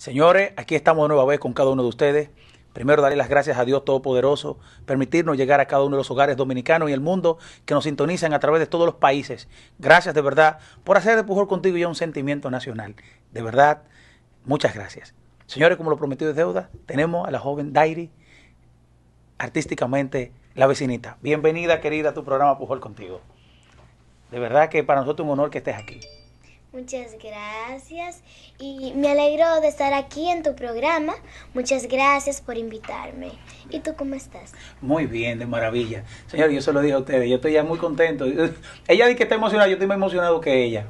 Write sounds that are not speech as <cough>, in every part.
Señores, aquí estamos de nueva vez con cada uno de ustedes. Primero, daré las gracias a Dios Todopoderoso, permitirnos llegar a cada uno de los hogares dominicanos y el mundo que nos sintonizan a través de todos los países. Gracias de verdad por hacer de Pujol contigo ya un sentimiento nacional. De verdad, muchas gracias. Señores, como lo prometido de deuda, tenemos a la joven Dairi, artísticamente la vecinita. Bienvenida, querida, a tu programa Pujol contigo. De verdad que para nosotros es un honor que estés aquí. Muchas gracias y me alegro de estar aquí en tu programa. Muchas gracias por invitarme. ¿Y tú cómo estás? Muy bien, de maravilla. Señor, yo se lo dije a ustedes, yo estoy ya muy contento. Ella dice que está emocionada, yo estoy más emocionado que ella.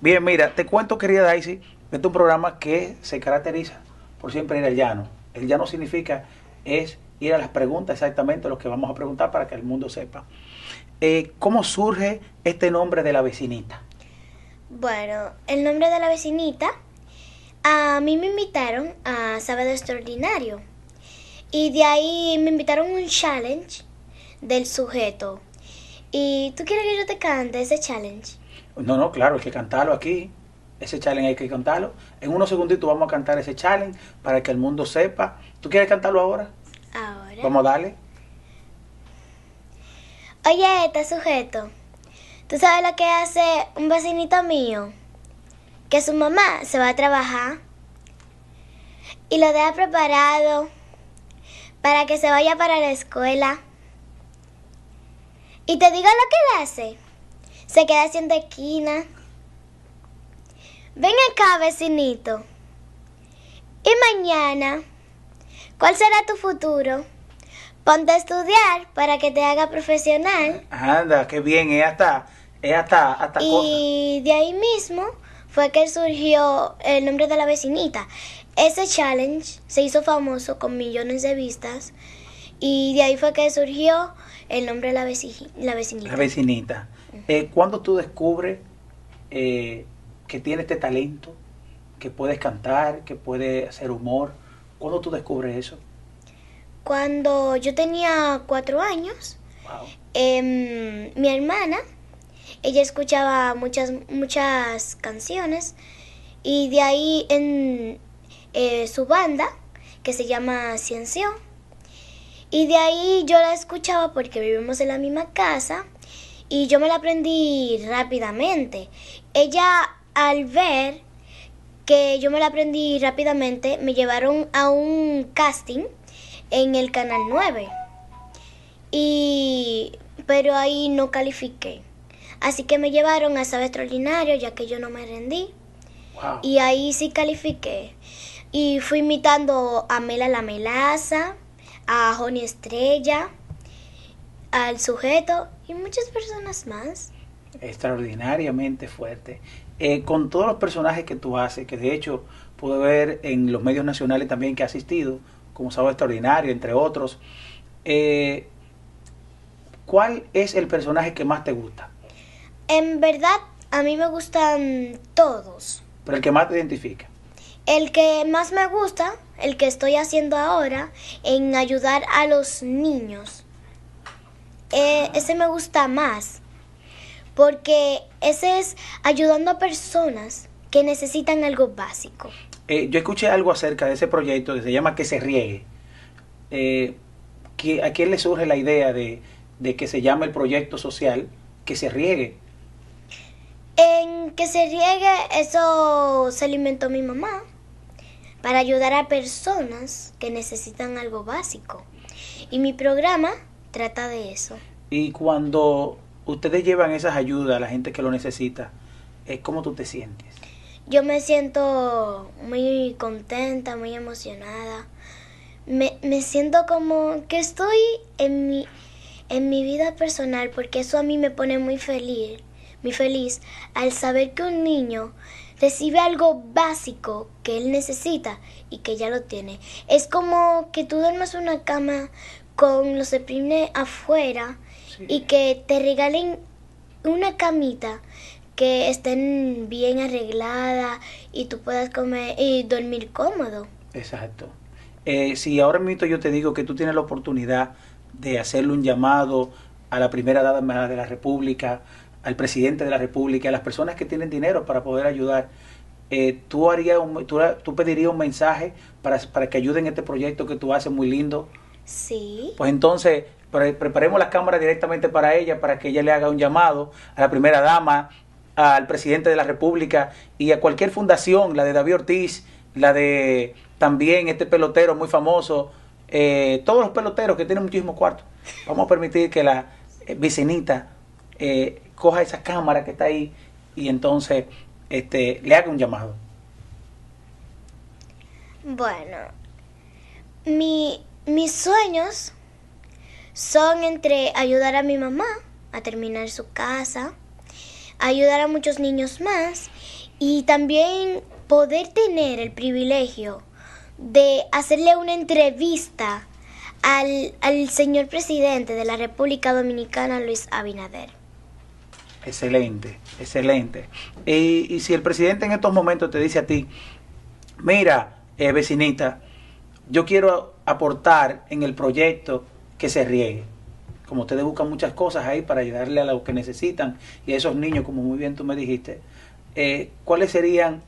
Bien, mira, te cuento, querida Daisy, de tu programa que se caracteriza por siempre ir al llano. El llano significa es ir a las preguntas exactamente lo que vamos a preguntar para que el mundo sepa. Eh, ¿Cómo surge este nombre de la vecinita? Bueno, el nombre de la vecinita. A mí me invitaron a Sábado Extraordinario. Y de ahí me invitaron un challenge del sujeto. ¿Y tú quieres que yo te cante ese challenge? No, no, claro, hay que cantarlo aquí. Ese challenge hay que cantarlo. En unos segunditos vamos a cantar ese challenge para que el mundo sepa. ¿Tú quieres cantarlo ahora? Ahora. Vamos a darle. Oye, está sujeto. ¿Tú sabes lo que hace un vecinito mío? Que su mamá se va a trabajar y lo deja preparado para que se vaya para la escuela. Y te digo lo que hace. Se queda haciendo esquina. Ven acá, vecinito. Y mañana, ¿cuál será tu futuro? Ponte a estudiar para que te haga profesional. Anda, qué bien, ella ¿eh? está. Y de ahí mismo fue que surgió el nombre de la vecinita. Ese challenge se hizo famoso con millones de vistas y de ahí fue que surgió el nombre de la, vecinita. La vecinita. Eh, ¿Cuándo tú descubres eh, que tienes este talento, que puedes cantar, que puedes hacer humor? ¿Cuándo tú descubres eso? Cuando yo tenía cuatro años, em, mi hermana ella escuchaba muchas, muchas canciones y de ahí en eh, su banda, que se llama Ciencio, y de ahí yo la escuchaba porque vivimos en la misma casa y yo me la aprendí rápidamente. Ella al ver que yo me la aprendí rápidamente, me llevaron a un casting en el Canal 9. Y pero ahí no califiqué. Así que me llevaron a Sabe extraordinario, ya que yo no me rendí. Y ahí sí califiqué. Y fui imitando a Mela la Melaza, a Joni Estrella, al sujeto y muchas personas más. Extraordinariamente fuerte. Eh, con todos los personajes que tú haces, que de hecho pude ver en los medios nacionales también que ha asistido, como Sábado Extraordinario, entre otros, eh, ¿cuál es el personaje que más te gusta? En verdad, a mí me gustan todos. Pero el que más te identifica. El que más me gusta, el que estoy haciendo ahora, en ayudar a los niños. Eh, ese me gusta más, porque ese es ayudando a personas que necesitan algo básico. Eh, yo escuché algo acerca de ese proyecto que se llama Que se riegue. Eh, ¿A quién le surge la idea de, de que se llame el proyecto social Que se riegue? En que se riegue, eso se alimentó mi mamá para ayudar a personas que necesitan algo básico. Y mi programa trata de eso. Y cuando ustedes llevan esas ayudas a la gente que lo necesita, eh, ¿cómo tú te sientes? Yo me siento muy contenta, muy emocionada. Me, me siento como que estoy en mi, en mi vida personal porque eso a mí me pone muy feliz mi feliz al saber que un niño recibe algo básico que él necesita y que ya lo tiene. Es como que tú duermas una cama con los deprimes afuera y que te regalen una camita que estén bien arreglada y tú puedas comer y dormir cómodo. Exacto. Eh, si ahora mismo yo te digo que tú tienes la oportunidad de hacerle un llamado a la primera dama de la República, al presidente de la República, a las personas que tienen dinero para poder ayudar. Eh, tú, harías un, tú, pedirías un mensaje para, que ayuden este proyecto que tú haces muy lindo. Sí. Pues entonces preparemos las cámaras directamente para ella, para que ella le haga un llamado a la primera dama, al presidente de la República y a cualquier fundación, la de David Ortiz, la de también este pelotero muy famoso, eh, todos los peloteros que tienen muchísimos cuartos Vamos a permitir que la eh, eh coja esa cámara que está ahí y entonces este, le haga un llamado. Bueno, mis sueños son entre ayudar a mi mamá a terminar su casa, ayudar a muchos niños más y también poder tener el privilegio de hacerle una entrevista al, al señor presidente de la República Dominicana, Luis Abinader. Excelente, excelente. Y, si el presidente en estos momentos te dice a ti, mira, eh, vecinita, yo quiero aportar en el proyecto que se riegue. Como ustedes buscan muchas cosas ahí para ayudarle a los que necesitan y a esos niños, como muy bien tú me dijiste, eh, ¿cuáles serían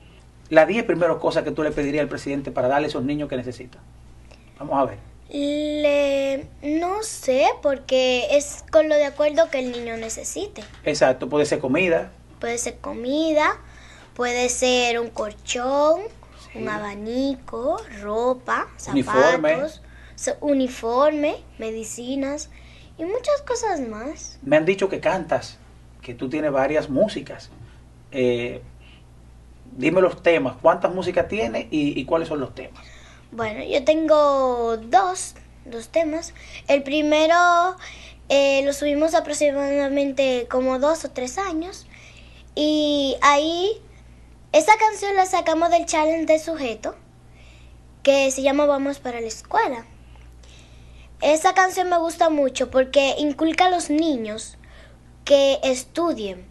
las diez primeras cosas que tú le pedirías al presidente para darle a esos niños que necesitan? Vamos a ver. Le, no sé, porque es con lo de acuerdo que el niño necesite. Exacto, puede ser comida. Puede ser comida, puede ser un colchón, un abanico, ropa, zapatos, uniforme. medicinas y muchas cosas más. Me han dicho que cantas, que tú tienes varias músicas. Eh, dime los temas, ¿cuántas músicas tienes y cuáles son los temas? Bueno, yo tengo dos, dos temas. El primero eh, lo subimos aproximadamente como dos o tres años. Y ahí, esa canción la sacamos del challenge de sujeto, que se llama Vamos para la escuela. Esa canción me gusta mucho porque inculca a los niños que estudien.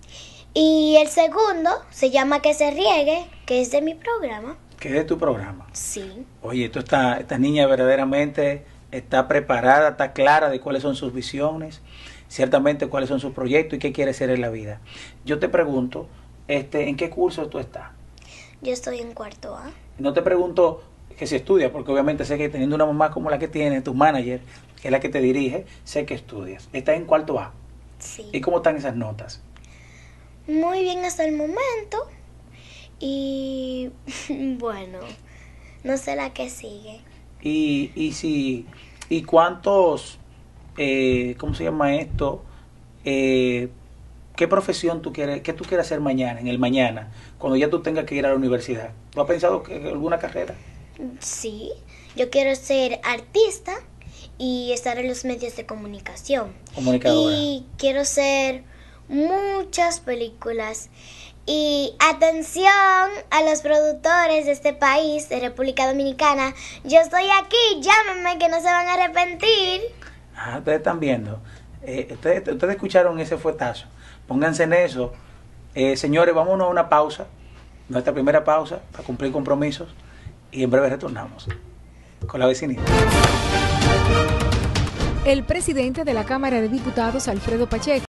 Y el segundo se llama Que se riegue, que es de mi programa que es de tu programa. Sí. Oye, tú está, esta niña verdaderamente está preparada, está clara de cuáles son sus visiones, ciertamente cuáles son sus proyectos y qué quiere ser en la vida. Yo te pregunto, este, ¿en qué curso tú estás? Yo estoy en cuarto A. No te pregunto que si estudias, porque obviamente sé que teniendo una mamá como la que tiene, tu manager, que es la que te dirige, sé que estudias. Estás en cuarto A. Sí. ¿Y cómo están esas notas? Muy bien hasta el momento. Y <laughs> bueno, no sé la que sigue. Y, y si, y cuántos, eh, ¿cómo se llama esto? Eh, ¿Qué profesión tú quieres, qué tú quieres hacer mañana, en el mañana, cuando ya tú tengas que ir a la universidad? ¿Tú has pensado que alguna carrera? Sí, yo quiero ser artista y estar en los medios de comunicación. Y quiero hacer muchas películas y atención a los productores de este país, de República Dominicana. Yo estoy aquí, llámenme que no se van a arrepentir. Ah, ustedes están viendo. Eh, ustedes, ustedes, escucharon ese fuetazo. Pónganse en eso. Eh, señores, vámonos a una pausa. Nuestra primera pausa para cumplir compromisos. Y en breve retornamos con la vecinita. El presidente de la Cámara de Diputados, Alfredo Pacheco